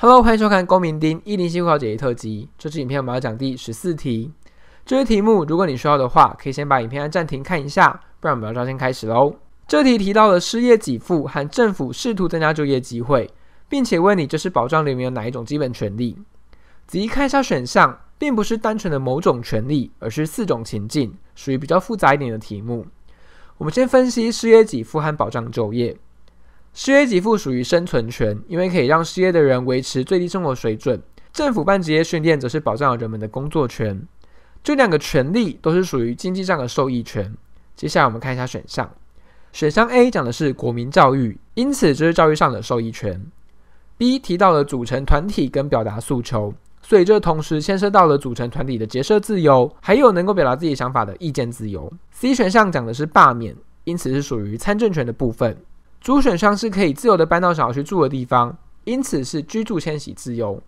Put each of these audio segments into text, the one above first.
Hello，欢迎收看公民丁一零七高考解题特辑。这支影片我们要讲第十四题。这支题目，如果你需要的话，可以先把影片按暂停看一下，不然我们要抓先开始喽。这题提到了失业给付和政府试图增加就业机会，并且问你这是保障里面的哪一种基本权利。仔细看一下选项，并不是单纯的某种权利，而是四种情境，属于比较复杂一点的题目。我们先分析失业给付和保障就业。失业给付属于生存权，因为可以让失业的人维持最低生活水准。政府办职业训练则是保障了人们的工作权。这两个权利都是属于经济上的受益权。接下来我们看一下选项。选项 A 讲的是国民教育，因此这是教育上的受益权。B 提到了组成团体跟表达诉求，所以这同时牵涉到了组成团体的结社自由，还有能够表达自己想法的意见自由。C 选项讲的是罢免，因此是属于参政权的部分。主选项是可以自由的搬到小去住的地方，因此是居住迁徙自由。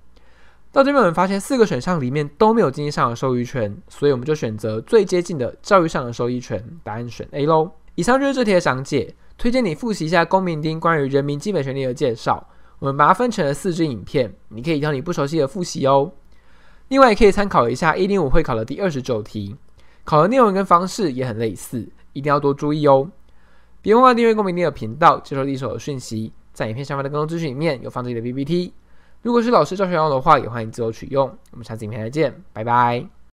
到这边我们发现四个选项里面都没有经济上的收益权，所以我们就选择最接近的教育上的收益权，答案选 A 喽。以上就是这题的详解，推荐你复习一下公民丁关于人民基本权利的介绍，我们把它分成了四支影片，你可以挑你不熟悉的复习哦。另外也可以参考一下一零五会考的第二十九题，考的内容跟方式也很类似，一定要多注意哦。别忘了订阅公民力的频道，接收第一手的讯息。在影片下方的更多资讯里面有放自己的 PPT。如果是老师教学用的话，也欢迎自由取用。我们下次影片再见，拜拜。